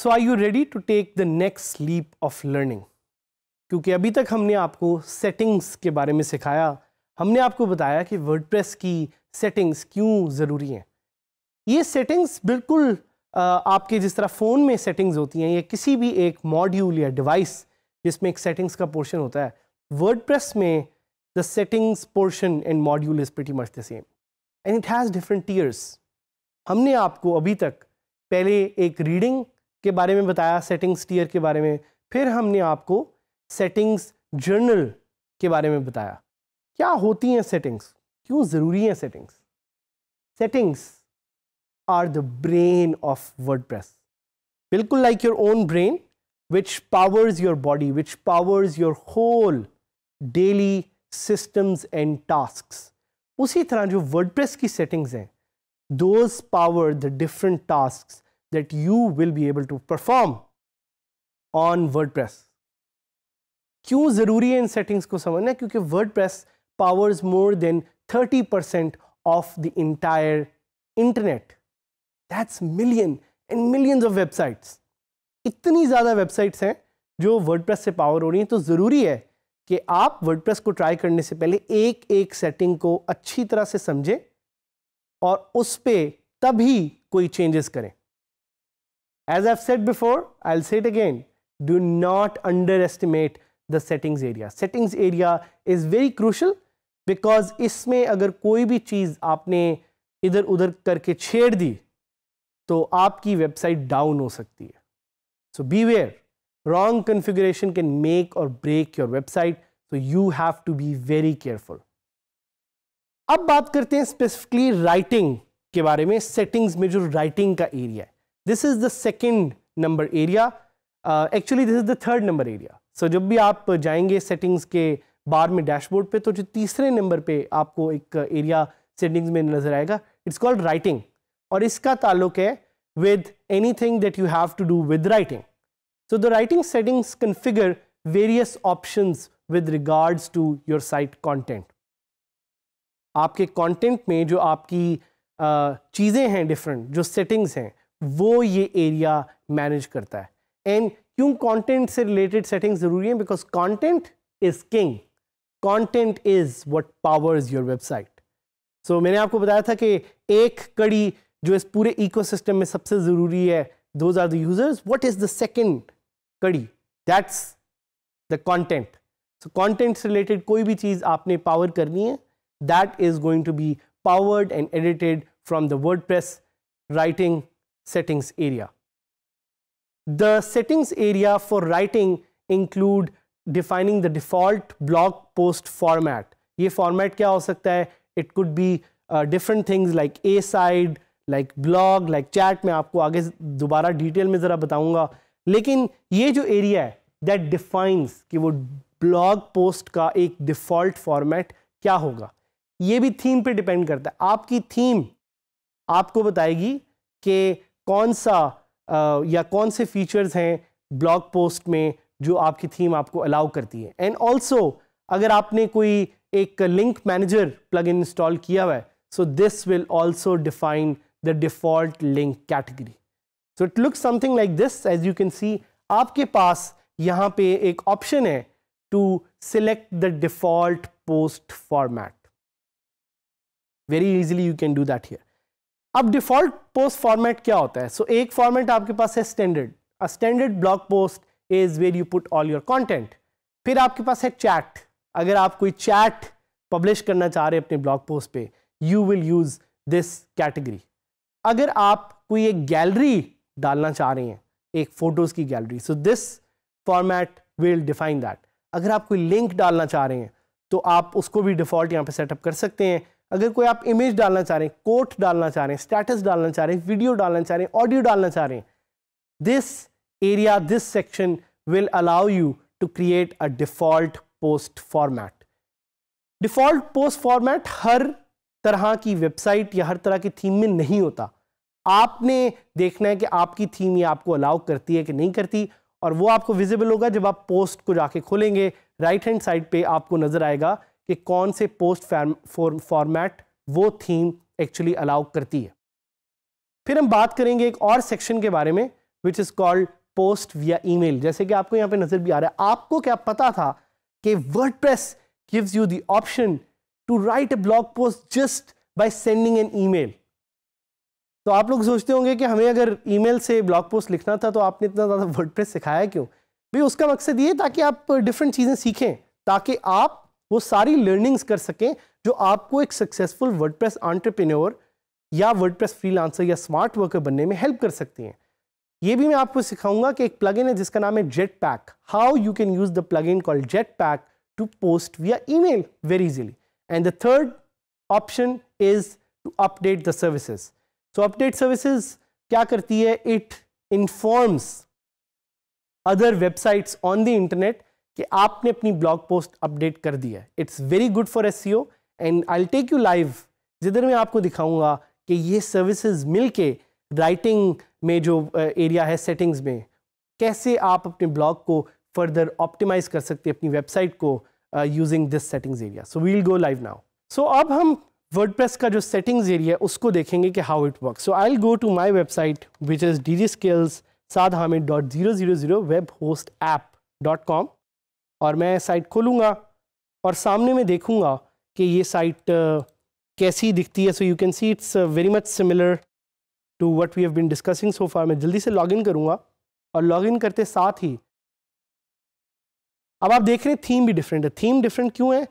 So I you ready to take the next leap of learning क्योंकि अभी तक हमने आपको सेटिंग्स के बारे में सिखाया हमने आपको बताया कि वर्डप्रेस की सेटिंग्स क्यों ज़रूरी हैं ये सेटिंग्स बिल्कुल आपके जिस तरह फ़ोन में सेटिंग्स होती हैं या किसी भी एक मॉड्यूल या डिवाइस जिसमें एक सेटिंग्स का पोर्शन होता है वर्डप्रेस में the settings portion and module is pretty much the same and it has different tiers हमने आपको अभी तक पहले एक रीडिंग के बारे में बताया सेटिंग्स टीयर के बारे में फिर हमने आपको सेटिंग्स जर्नल के बारे में बताया क्या होती हैं सेटिंग्स क्यों ज़रूरी हैं settings settings are the brain of WordPress बिल्कुल like your own brain which powers your body which powers your whole daily systems and task उसी तरह जो वर्डप्रेस की सेटिंग्स हैं those power the different task that you will be able to perform on WordPress क्यों ज़रूरी है इन settings को समझना क्योंकि WordPress powers more than 30% of the entire internet. That's million and millions of websites. इतनी ज़्यादा websites हैं जो WordPress से power हो रही हैं तो ज़रूरी है कि आप WordPress को try करने से पहले एक एक setting को अच्छी तरह से समझें और उस पर तभी कोई changes करें As I've said before, I'll say it again. Do not underestimate the settings area. Settings area is very crucial because इसमें अगर कोई भी चीज़ आपने इधर उधर करके छेड़ दी तो आपकी वेबसाइट डाउन हो सकती है so be where wrong configuration can make or break your website so you have to be very careful अब बात करते हैं स्पेसिफिकली राइटिंग के बारे में सेटिंग्स में जो राइटिंग का एरिया है this is the second number area actually this is the third number area so जब भी आप जाएंगे सेटिंग्स के बार में डैशबोर्ड पे तो जो तीसरे नंबर पे आपको एक एरिया सेटिंग्स में नजर आएगा इट्स कॉल्ड राइटिंग और इसका ताल्लुक है with anything that you have to do with writing so the writing settings configure various option with regards to your site content आपके कॉन्टेंट में जो आपकी चीज़ें हैं डिफरेंट जो सेटिंग्स हैं वो ये एरिया मैनेज करता है एंड क्यों कंटेंट से रिलेटेड सेटिंग्स जरूरी है because content is king content is what powers your website so मैंने आपको बताया था कि एक कड़ी जो इस पूरे इकोसिस्टम में सबसे ज़रूरी है those are the users what is the second कड़ी that's the content so content related कोई भी चीज़ आपने पावर करनी है that is going to be powered and edited from the WordPress writing settings area. The settings area for writing include defining the default blog post format ये format क्या हो सकता है it could be different things like a side like blog like chat में आपको आगे दोबारा detail में ज़रा बताऊंगा लेकिन ये जो एरिया है दैट डिफाइंस कि वो ब्लॉग पोस्ट का एक डिफ़ॉल्ट फॉर्मेट क्या होगा ये भी थीम पे डिपेंड करता है आपकी थीम आपको बताएगी कि कौन सा आ, uh, या कौन से फीचर्स हैं ब्लॉग पोस्ट में जो आपकी थीम आपको अलाउ करती है एंड ऑल्सो अगर आपने कोई एक link manager plugin install किया हुआ है so this will also define the default link category so it look something like this as you can see आपके पास यहाँ पे एक ऑप्शन है to select the default post format very easily you can do that here अब default post format क्या होता है सो so, एक फॉर्मेट आपके पास है standard a standard blog post is where you put all your content फिर आपके पास है चैट अगर आप कोई चैट पब्लिश करना चाह रहे हैं अपने ब्लॉग पोस्ट पे you will use this category अगर आप कोई एक गैलरी डालना चाह रहे हैं एक फ़ोटोज़ की gallery so this format will define that अगर आप कोई लिंक डालना चाह रहे हैं तो आप उसको भी डिफ़ॉल्ट यहाँ पे सेटअप कर सकते हैं अगर कोई आप इमेज डालना चाह रहे हैं कोट डालना चाह रहे हैं स्टेटस डालना चाह रहे हैं वीडियो डालना चाह रहे हैं ऑडियो डालना चाह रहे हैं this area this section will allow you to create a default post format. Default post format हर तरह की वेबसाइट या हर तरह की थीम में नहीं होता आपने देखना है कि आपकी थीम ये आपको अलाउ करती है कि नहीं करती और वो आपको विजिबल होगा जब आप पोस्ट को जाके खोलेंगे राइट हैंड साइड पे आपको नज़र आएगा कि कौन से पोस्ट फॉर्मेट वो थीम एक्चुअली अलाउ करती है फिर हम बात करेंगे एक और सेक्शन के बारे में विच इज़ कॉल्ड पोस्ट या ईमेल जैसे कि आपको यहाँ पे नज़र भी आ रहा है आपको क्या पता था कि WordPress gives you the option to write a blog post just by sending an email तो आप लोग सोचते होंगे कि हमें अगर ईमेल से ब्लॉग पोस्ट लिखना था तो आपने इतना ज़्यादा वर्डप्रेस सिखाया क्यों भाई उसका मकसद ये ताकि आप डिफरेंट चीज़ें सीखें ताकि आप वो सारी लर्निंग्स कर सकें जो आपको एक सक्सेसफुल वर्डप्रेस प्रेस या वर्डप्रेस फ्रीलांसर या स्मार्ट वर्कर बनने में हेल्प कर सकती हैं ये भी मैं आपको सिखाऊंगा कि एक प्लगइन है जिसका नाम है Jetpack how you can use the plugin called Jetpack to post via email very easily and the third option is to update the services so update services क्या करती है it informs other websites on the internet कि आपने अपनी blog post update कर दी है it's very good for S and I take you live जिधर मैं आपको दिखाऊंगा कि ये सर्विसेज मिलके राइटिंग में जो एरिया है सेटिंग्स में कैसे आप अपने ब्लॉग को फर्दर ऑप्टिमाइज कर सकते हैं अपनी वेबसाइट को using this settings area so we'll go live now so अब हम वर्ड का जो सेटिंग्स एरिया है उसको देखेंगे कि how it work so I go to my website which is D G skills Saad Hamid dot zero zero zero web host app dot com और मैं साइट खोलूँगा और सामने में देखूँगा कि ये साइट कैसी दिखती है so you can see it's very much similar to what we have been discussing so far मैं जल्दी से लॉग इन करूँगा और लॉग इन करते साथ ही अब आप देख रहे हैं थीम भी डिफरेंट है थीम डिफरेंट क्यों है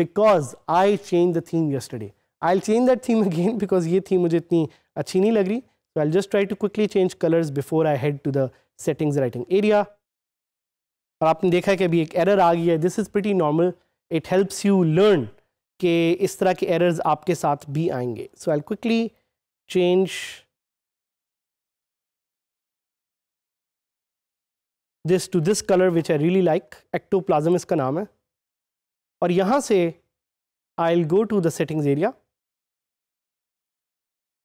because I change the theme yesterday I change that theme again because ये थीम मुझे इतनी अच्छी नहीं लग रही so I just try to quickly change colours before I head to the settings writing area और आपने देखा है कि अभी एक एरर आ गई है this is pretty normal it helps you learn के इस तरह के एरर्स आपके साथ भी आएंगे so I quickly change this to this colour which I really like ectoplasm इसका नाम है और यहाँ से I will go to the settings area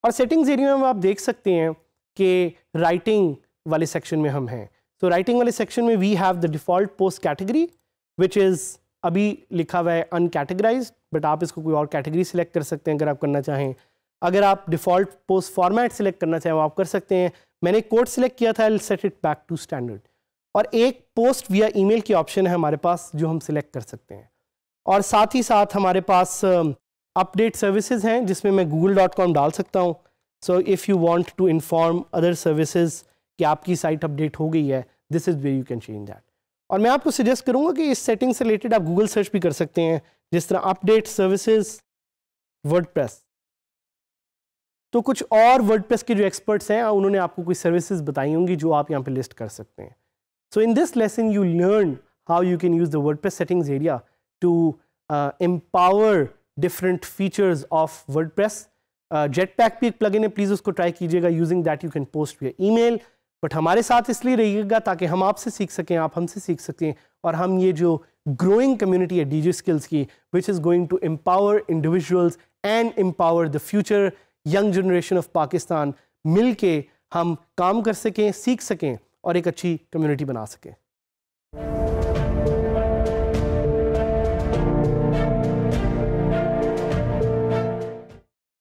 और सेटिंग्स एरिया में आप देख सकते हैं कि राइटिंग वाले सेक्शन में हम हैं तो राइटिंग वाले सेक्शन में we have the default post category which is अभी लिखा हुआ है अनकैटेगराइज बट आप इसको कोई और कैटेगरी सिलेक्ट कर सकते हैं अगर आप करना चाहें अगर आप डिफ़ॉल्ट पोस्ट फॉर्मेट सिलेक्ट करना चाहें वो आप कर सकते हैं मैंने कोड सिलेक्ट किया था set it back to standard और एक पोस्ट विया ईमेल की ऑप्शन है हमारे पास जो हम सिलेक्ट कर सकते हैं और साथ ही साथ हमारे पास अपडेट सर्विसेज हैं जिसमें मैं गूगल डॉट कॉम डाल सकता हूँ so if you want to inform other services कि आपकी साइट अपडेट हो गई है this is way you can change that और मैं आपको सजेस्ट करूँगा कि इस सेटिंग से रिलेटेड आप गूगल सर्च भी कर सकते हैं जिस तरह अपडेट सर्विसेज वर्ड तो कुछ और वर्ड के जो एक्सपर्ट्स हैं उन्होंने आपको कोई सर्विसेज बताई होंगी जो आप यहाँ पे लिस्ट कर सकते हैं So in this lesson, you learn how you can use the WordPress settings area to uh, empower different features of WordPress. Uh, Jetpack भी एक plugin है please उसको try कीजिएगा using that you can post via email. But हमारे साथ इसलिए रहिएगा ताकि हम आपसे सीख सकें आप हमसे सीख सकें और हम ये जो growing community है DJ Skills की which is going to empower individuals and empower the future young generation of Pakistan, मिलके हम काम कर सकें सीख सकें और एक अच्छी कम्युनिटी बना सकें